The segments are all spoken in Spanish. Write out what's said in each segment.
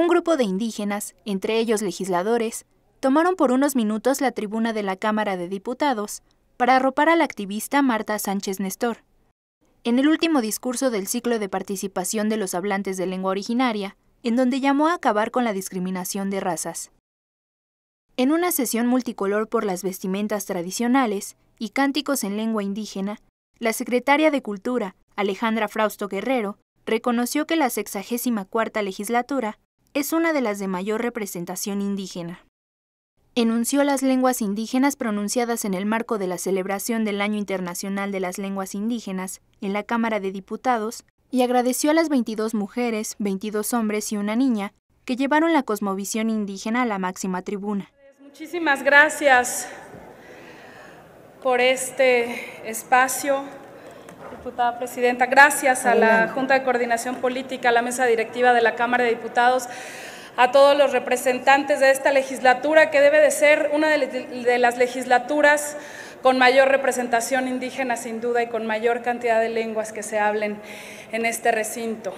un grupo de indígenas, entre ellos legisladores, tomaron por unos minutos la tribuna de la Cámara de Diputados para arropar a la activista Marta Sánchez Nestor. En el último discurso del ciclo de participación de los hablantes de lengua originaria, en donde llamó a acabar con la discriminación de razas. En una sesión multicolor por las vestimentas tradicionales y cánticos en lengua indígena, la secretaria de Cultura, Alejandra Frausto Guerrero, reconoció que la 64 legislatura es una de las de mayor representación indígena. Enunció las lenguas indígenas pronunciadas en el marco de la celebración del Año Internacional de las Lenguas Indígenas en la Cámara de Diputados y agradeció a las 22 mujeres, 22 hombres y una niña que llevaron la cosmovisión indígena a la máxima tribuna. Muchísimas gracias por este espacio Diputada Presidenta, gracias a la Junta de Coordinación Política, a la Mesa Directiva de la Cámara de Diputados, a todos los representantes de esta legislatura, que debe de ser una de las legislaturas con mayor representación indígena, sin duda, y con mayor cantidad de lenguas que se hablen en este recinto.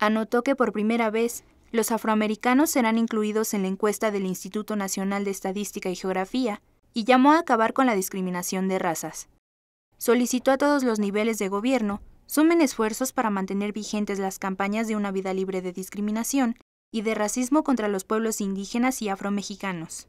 Anotó que por primera vez los afroamericanos serán incluidos en la encuesta del Instituto Nacional de Estadística y Geografía y llamó a acabar con la discriminación de razas solicitó a todos los niveles de gobierno sumen esfuerzos para mantener vigentes las campañas de una vida libre de discriminación y de racismo contra los pueblos indígenas y afromexicanos.